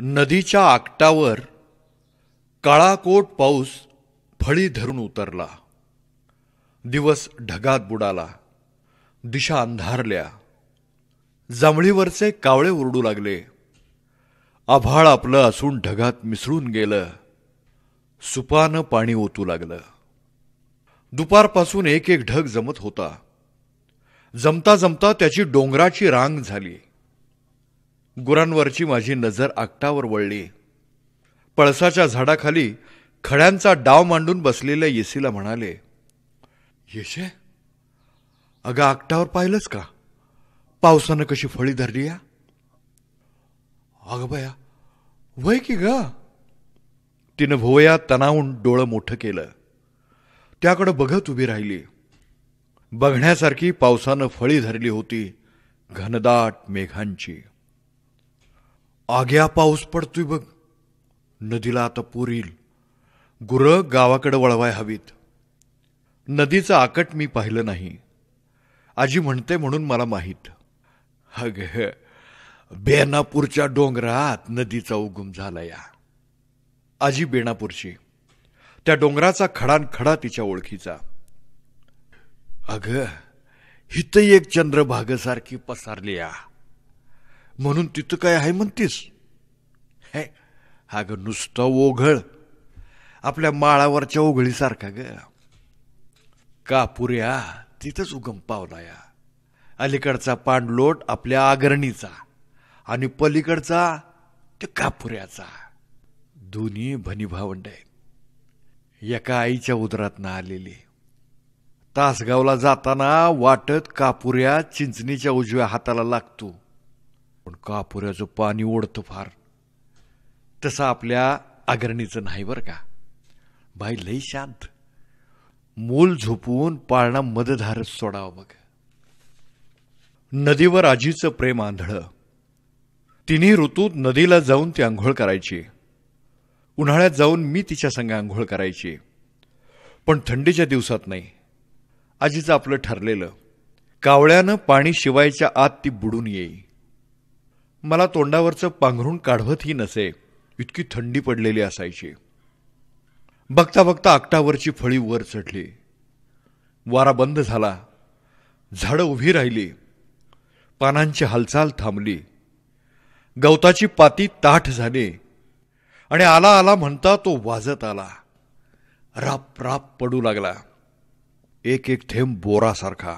नदीच्या आकटावर काळाकोट पाऊस फळी धरून उतरला दिवस ढगात बुडाला दिशा अंधारल्या जांभळीवरचे कावळे उरडू लागले आभाळ आपलं असून ढगात मिसळून गेलं सुपानं पाणी ओतू लागलं दुपारपासून एक एक ढग जमत होता जमता जमता त्याची डोंगराची रांग झाली गुरांवरची माझी नजर आकटावर वळली पळसाच्या झाडाखाली खड्यांचा डाव मांडून बसलेल्या येसीला म्हणाले येशे अग आकटावर पाहिलंच का पावसानं कशी फळी धरली या अगं बया वय की ग तिनं भोवया तणावून डोळं मोठं केलं त्याकडं बघत उभी राहिली बघण्यासारखी पावसानं फळी धरली होती घनदाट मेघांची आग्या पाऊस पडतोय बघ नदीला आता पूर येईल गुरं गावाकडे वळवाय हवीत नदीचं आकट मी पाहिलं नाही आजी म्हणते म्हणून मला माहीत हग बेनापूरच्या डोंगरात नदीचा उगम झाला या आजी बेणापूरची त्या डोंगराचा खडान खडा तिच्या ओळखीचा अग हित एक भागसारखी पसारली या म्हणून तिथं काय आहे म्हणतीस हे हा ग नुसता ओघळ आपल्या माळावरच्या ओघळीसारखा ग कापुऱ्या तिथंच उगम पावला या अलीकडचा पांडलोट आपल्या आगरणीचा आणि पलीकडचा ते कापुऱ्याचा दोन्ही भनी भावंड आहेत एका आईच्या ना आलेली तासगावला जाताना वाटत कापुऱ्या चिंचणीच्या उजव्या हाताला लागतो कापुऱ्याचं पाणी ओढतं फार तसं आपल्या आगरणीचं नाही बरं का बाई लय शांत मूल झोपवून पाळणा मदधारच सोडावं बघ नदीवर आजीचं प्रेम आंधळं तिन्ही ऋतूत नदीला जाऊन ती आंघोळ करायची उन्हाळ्यात जाऊन मी तिच्या संग आंघोळ करायची पण थंडीच्या दिवसात नाही आजीचं आपलं ठरलेलं कावळ्यानं पाणी शिवायच्या आत ती बुडून येई मला तोंडावरचं पांघरून काढवतही नसे इतकी थंडी पडलेली असायची बघता बघता आकटावरची फळी वर चढली वारा बंद झाला झाडं उभी राहिली पानांची हालचाल थांबली गवताची पाती ताठ झाली आणि आला आला म्हणता तो वाजत आला राप राप पडू लागला एक एक थेंब बोरासारखा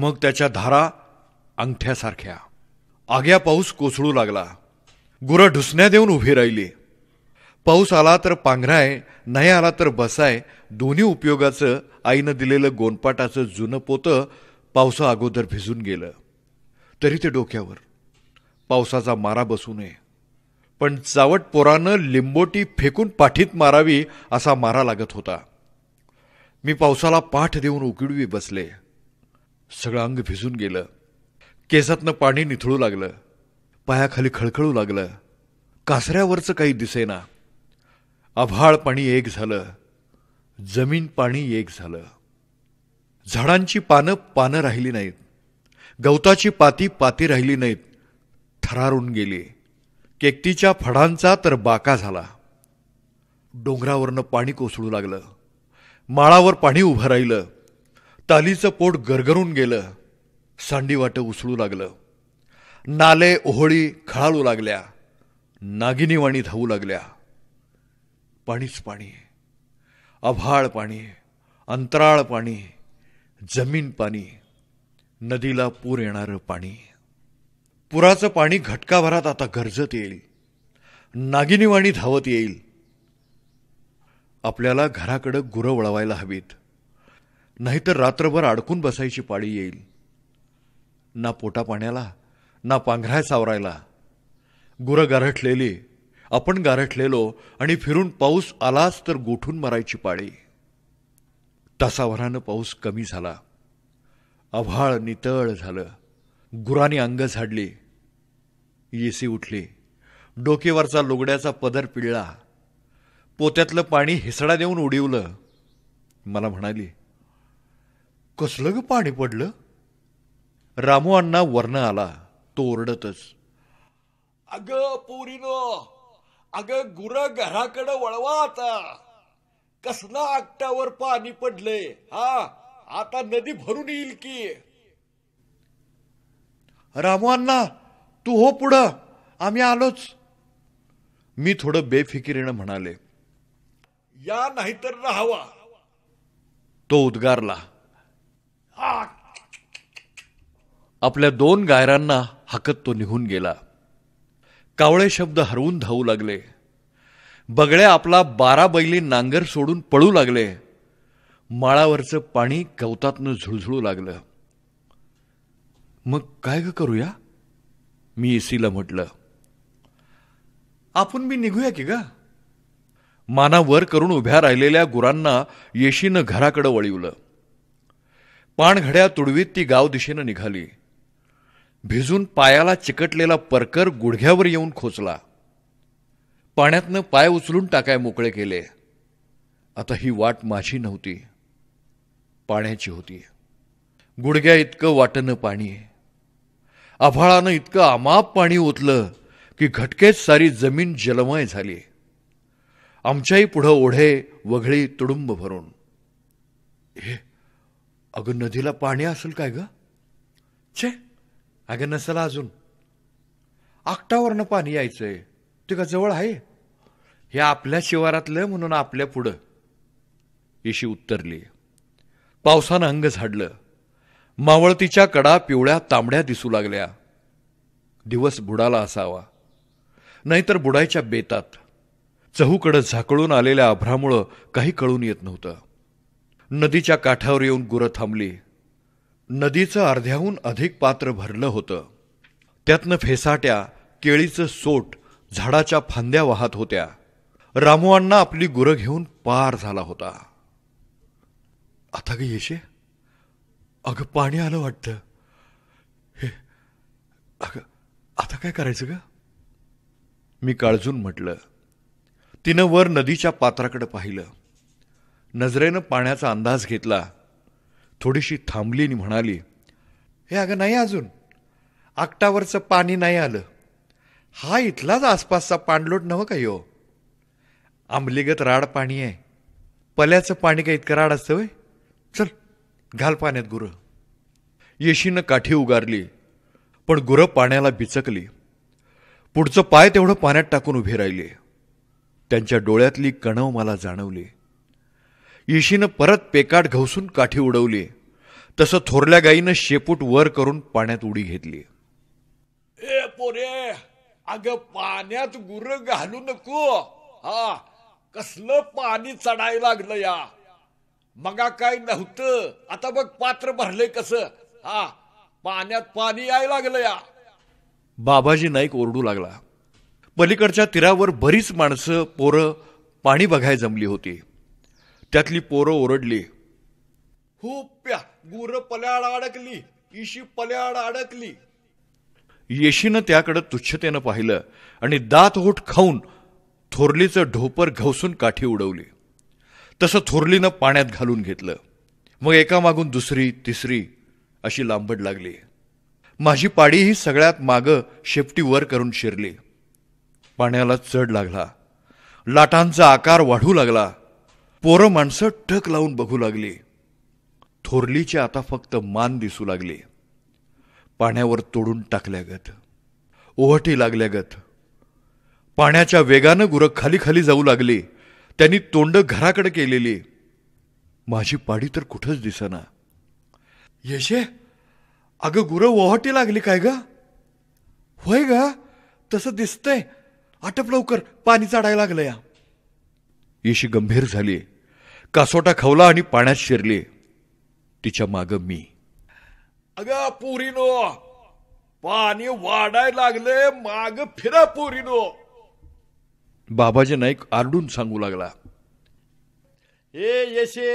मग त्याच्या धारा अंगठ्यासारख्या आग्या पाऊस कोसळू लागला गुरं ढुसण्या देऊन उभी राहिली पाऊस आला तर पांघराय नाही आला तर बसाय दोन्ही उपयोगाचं आईनं दिलेलं गोंडपाटाचं जुनं पोतं पावसा अगोदर भिजून गेलं तरी ते डोक्यावर पावसाचा मारा बसू नये पण चावट पोरानं लिंबोटी फेकून पाठीत मारावी असा मारा लागत होता मी पावसाला पाठ देऊन उकिडवी बसले सगळं अंग भिजून गेलं केसातनं पाणी निथळू लागलं पायाखाली खळखळू लागलं कासऱ्यावरचं काही दिसेना आभाळ पाणी एक झालं जमीन पाणी एक झालं झाडांची पानं पानं राहिली नाहीत गवताची पाती पाती राहिली नाहीत थरारून गेली केकतीच्या फडांचा तर बाका झाला डोंगरावरनं पाणी कोसळू लागलं माळावर पाणी उभं राहिलं तालीचं पोट गरगरून गेलं सांडी वाटं उसळू लागलं नाले ओहळी खळाळू लागल्या नागिनीवाणी धावू लागल्या पाणीच पाणी अभाळ पाणी अंतराळ पाणी जमीन पाणी नदीला पूर येणारं पाणी पुराचं पाणी घटकाभरात आता गरजत येईल नागिनीवाणी धावत येईल आपल्याला घराकडं गुरं वळवायला हवीत नाहीतर रात्रभर अडकून बसायची पाळी येईल ना पोटा पाण्याला ना पांघराय सावरायला गुरं गारठलेली आपण गारठलेलो आणि फिरून पाऊस आलाच तर गोठून मरायची पाळी तासाभरानं पाऊस कमी झाला अभाळ नितळ झालं गुराने अंग झाडली येसी उठली डोकेवरचा लुगड्याचा पदर पिळला पोत्यातलं पाणी हिसडा देऊन उडिवलं मला म्हणाली कसलं ग पाणी पडलं रामूअण्णा वर्ण आला तो ओरडतच अग पोरीनो अग गुर घराकडे वळवा आता कसला आकटावर पाणी पडले हा आता नदी भरून येईल की रामूअण्णा तू हो पुढं आम्ही आलोच मी थोडं बेफिकिरीनं म्हणाले या नाहीतर राहावा तो उद्गारला आपल्या दोन गायरांना हाकत तो निघून गेला कावळे शब्द हरवून धावू लागले बगळे आपला बारा बैली नांगर सोडून पळू लागले माळावरचं पाणी गवतातनं झुळझुळू लागलं मग काय ग करूया मी इसीला म्हटलं आपण मी निघूया की ग माना वर करून उभ्या राहिलेल्या गुरांना येशीनं घराकडं वळिवलं पाणघड्या तुडवीत ती गाव दिशेनं निघाली भिजून पायाला चिकटलेला परकर गुडघ्यावर येऊन खोचला पाण्यातनं पाय उचलून टाकाय मोकळे केले आता ही वाट माझी नव्हती पाण्याची होती गुडघ्या इतकं वाटणं पाणी आभाळानं इतकं अमाप पाणी ओतलं की घटकेच सारी जमीन जलमय झाली आमच्याही पुढं ओढे वगळी तुडुंब भरून हे अगं नदीला पाणी असेल काय ग छे अगं नसला अजून आकटावरनं पाणी यायचंय ते का जवळ आहे हे आपल्या शिवारातलं म्हणून आपल्या पुढं येशी उत्तरली पावसानं अंग झाडलं मावळतीच्या कडा पिवळ्या तांबड्या दिसू लागल्या दिवस बुडाला असावा नाहीतर बुडायच्या बेतात चहूकडं झाकळून आलेल्या आभ्रामुळं काही कळून येत नव्हतं नदीच्या काठावर येऊन गुरं थांबली नदीचं अर्ध्याहून अधिक पात्र भरलं होतं त्यातनं फेसाट्या केळीचं सोट झाडाच्या फांद्या वाहत होत्या रामूअण्णा आपली गुरं घेऊन पार झाला होता आता ग येशे अगं पाणी आलं वाटतं हे अग आता काय करायचं ग मी काळजून म्हटलं तिनं वर नदीच्या पात्राकडे पाहिलं नजरेनं पाण्याचा अंदाज घेतला थोडीशी थांबली आणि म्हणाली हे अगं नाही अजून आकटावरचं पाणी नाही आलं हा इथलाच आसपासचा पाणलोट नवं का यो आंबलीगत राड पाणी आहे पल्याचं पाणी काय इतकं राड असतं वय चल घाल पाण्यात गुरं येशीनं काठी उगारली पण गुरं पाण्याला बिचकली पुढचं पाय तेवढं पाण्यात टाकून उभी राहिले त्यांच्या डोळ्यातली कणव मला जाणवली येशीनं परत पेकाट घवसून काठी उडवली तसं थोरल्या गाईनं शेपूट वर करून पाण्यात उडी घेतली ए पोरे अग पाण्यात गुर घालू नको हा कसलं पाणी चढाय लागलं या मगा काय नव्हतं आता बघ पात्र भरले कस हा पाण्यात पाणी याय लागलं या बाबाजी नाईक ओरडू लागला पलीकडच्या तीरावर बरीच माणसं पोरं पाणी बघाय जमली होती त्यातली पोरं ओरडली प्या गुर पल्याड अडकली इशी पल्याड अडकली येशीनं त्याकडं तुच्छतेनं पाहिलं आणि दात होठ खाऊन थोरलीचं ढोपर घवसून काठी उडवली तसं थोरलीनं पाण्यात घालून घेतलं मग एका मागून दुसरी तिसरी अशी लांबड लागली माझी पाडी ही सगळ्यात मागं शेपटी वर करून शिरली पाण्याला चढ लागला लाटांचा आकार वाढू लागला पोरं माणसं टक लावून बघू लागली थोरलीचे आता फक्त मान दिसू लागले पाण्यावर तोडून टाकल्यागत ओहटी लागल्यागत पाण्याच्या वेगानं गुरं खाली खाली जाऊ लागली त्यांनी तोंड घराकडे केलेली माझी पाडी तर कुठंच दिसना येशे अगं गुरं ओहटी लागली काय ग होय ग तसं दिसतंय आटप लवकर पाणी चढायला लागलं या येशी गंभीर झाली कासोटा खवला आणि पाण्यात शिरली तिच्या माग मी अग पुरीनो पाणी वाढाय लागले माग फिरा पुरीनो बाबाजी नाईक आरडून सांगू लागला ए येशे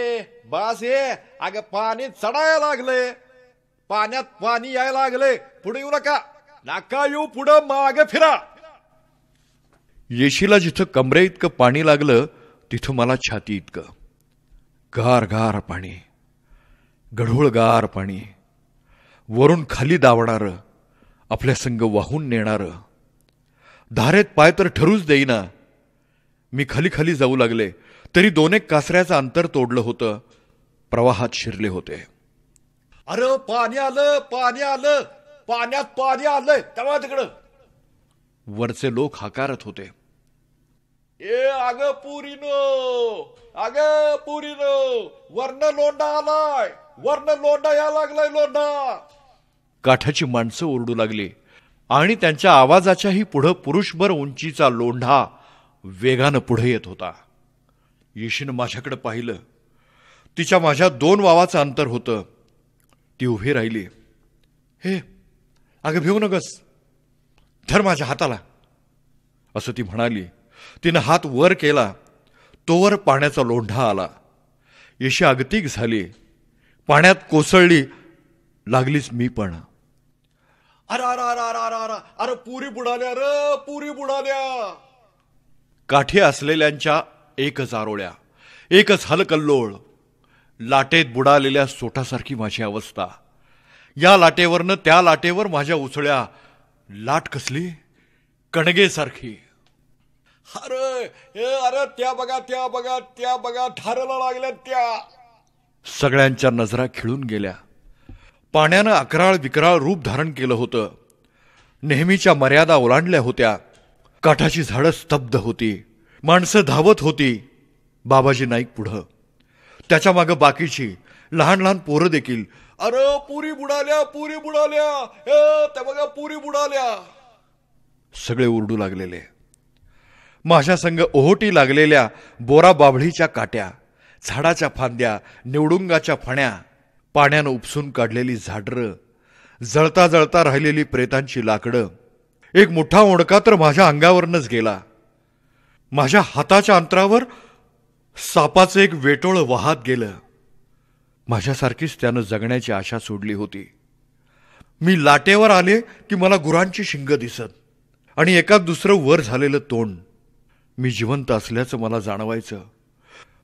बास ये अग पाणी चढाय लागले पाण्यात पाणी याय लागले पुढे येऊ नका नका येऊ पुढं माग फिरा येशीला जिथं कमरे इतकं पाणी लागलं तिथं मला छाती इतकं गार गार पाणी गार पाणी वरून खाली दावणारं आपल्या संग वाहून नेणारं धारेत पाय तर ठरूच देईना मी खाली खाली जाऊ लागले तरी दोन एक कासऱ्याचं अंतर तोडलं होतं प्रवाहात शिरले होते अरे पाणी आलं पाणी आलं पाण्यात पाणी आलंय तेव्हा तिकडं वरचे लोक हाकारत होते ए अग पुरीनो अग पुरीनो वर्ण लोंडा आलाय वर्ण लोंडा या लागलाय लोंडा काठाची माणसं ओरडू लागली आणि त्यांच्या आवाजाच्याही पुढं पुरुषभर उंचीचा लोंढा वेगानं पुढे येत होता येशीनं माझ्याकडे पाहिलं तिच्या माझ्या दोन वावाचं अंतर होतं ती उभी राहिली हे अगं भिऊ नगस धर माझ्या हाताला असं ती म्हणाली तिनं हात वर केला तोवर पाण्याचा लोंढा आला यशी अगतिक झाली पाण्यात कोसळली लागलीच मी पण अरे अरे अरे अरे अरे अरे अरे पुरी बुडाल्या र पुरी बुडाल्या काठी असलेल्यांच्या एकच आरोळ्या एकच हलकल्लोळ लाटेत बुडालेल्या सोटासारखी माझी अवस्था या लाटेवरनं त्या लाटेवर माझ्या उसळ्या लाट कसली कणगेसारखी अरे अरे त्या बघा त्या बघा त्या बघा ठाराला लागल्या त्या सगळ्यांच्या नजरा खिळून गेल्या पाण्यानं अकराळ विकराळ रूप धारण केलं होतं नेहमीच्या मर्यादा ओलांडल्या होत्या काठाची झाडं स्तब्ध होती माणसं धावत होती बाबाजी नाईक पुढं त्याच्या मागं बाकीची लहान लहान पोरं देखील अरे पुरी बुडाल्या पुरी बुडाल्या त्या बघा पुरी बुडाल्या सगळे उरडू लागलेले माझ्या संग ओहोटी लागलेल्या बोरा बाभळीच्या काट्या झाडाच्या फांद्या निवडुंगाच्या फण्या पाण्यानं उपसून काढलेली झाडरं जळता जळता राहिलेली प्रेतांची लाकडं एक मोठा ओणका तर माझ्या अंगावरनंच गेला माझ्या हाताच्या अंतरावर सापाचं एक वेटोळ वाहत गेलं माझ्यासारखीच त्यानं जगण्याची आशा सोडली होती मी लाटेवर आले की मला गुरांची शिंग दिसत आणि एका दुसरं वर झालेलं तोंड मी जिवंत असल्याचं मला जाणवायचं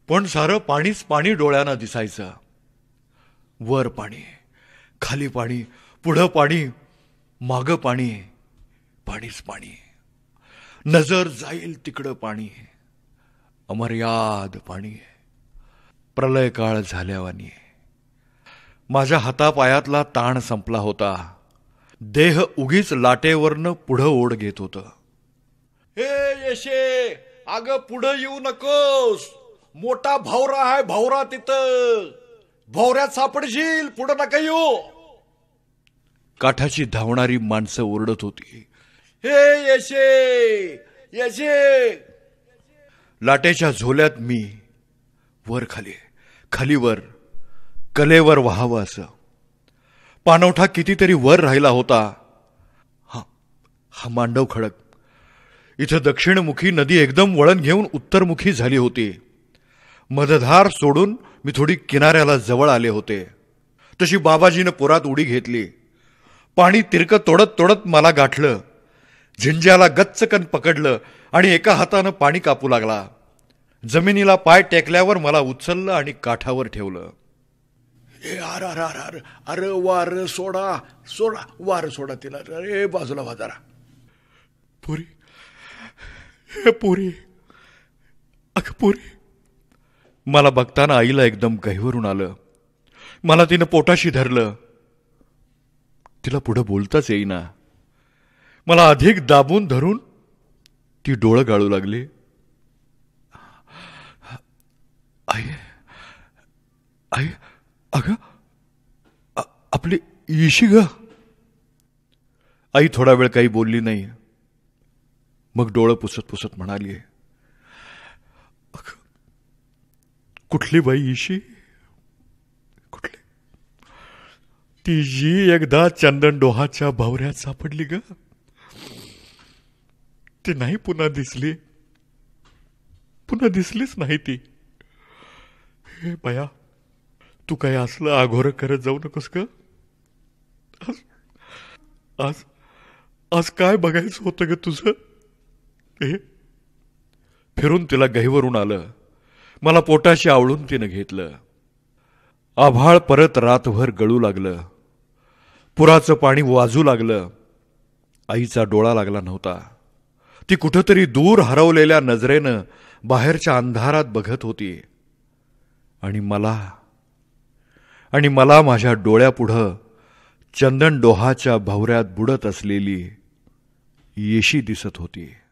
पण सारं पाणीच पाणी डोळ्यांना दिसायचं वर पाणी खाली पाणी पुढं पाणी मागं पाणी पाणीच पाणी नजर जाईल तिकडं पाणी अमर्याद पाणी प्रलय काळ झाल्यावानी माझ्या हातापायातला ताण संपला होता देह उगीच लाटेवरनं पुढं ओढ घेत होतं हे यशे अग पुढे येऊ नकोस मोठा भावरा आहे भावरा तिथं भावऱ्यात सापडशील पुढे नका येऊ काठाची धावणारी माणसं ओरडत होती हे यशे यशे लाटेच्या झोल्यात मी वर खाली खालीवर कलेवर व्हावं असं पानवठा कितीतरी वर राहिला होता हा हा मांडव खडक इथं दक्षिणमुखी नदी एकदम वळण घेऊन उत्तरमुखी झाली होती मदधार सोडून मी थोडी किनाऱ्याला जवळ आले होते तशी बाबाजीनं पुरात उडी घेतली पाणी तिरकं तोडत तोडत मला गाठलं झिंज्याला गच्चकन पकडलं आणि एका हातानं पाणी कापू लागला जमिनीला पाय टेकल्यावर मला उचललं आणि काठावर ठेवलं ए आर आर आर आर अरे वार सोडा सोडा वार सोडा तिला अरे बाजूला वाजारा पुरी हे पुरे अग पुरी मला बघताना आईला एकदम गहिवरून आलं मला तिनं पोटाशी धरलं तिला पुढं बोलताच येईना मला अधिक दाबून धरून ती डोळं गाळू लागली आई आई अग आपली ईशी ग आई थोडा वेळ काही बोलली नाही मग डोळं पुसत पुसत म्हणाली कुठली बाई इशी कुठली ती जी एकदा चंदन डोहाच्या भावऱ्यात सापडली ग ती नाही पुन्हा दिसली पुन्हा दिसलीच नाही ती हे बया तू काय असलं आघोर करत जाऊ नकोस ग आज आज काय बघायचं होतं ग तुझं फिरून तिला गहीवरून आलं मला पोटाशी आवळून तिनं घेतलं आभाळ परत रातभर गळू लागलं पुराचं पाणी वाजू लागलं आईचा डोळा लागला नव्हता ती कुठंतरी दूर हरवलेल्या नजरेनं बाहेरच्या अंधारात बघत होती आणि मला आणि मला माझ्या डोळ्यापुढं चंदन डोहाच्या भवऱ्यात बुडत असलेली येशी दिसत होती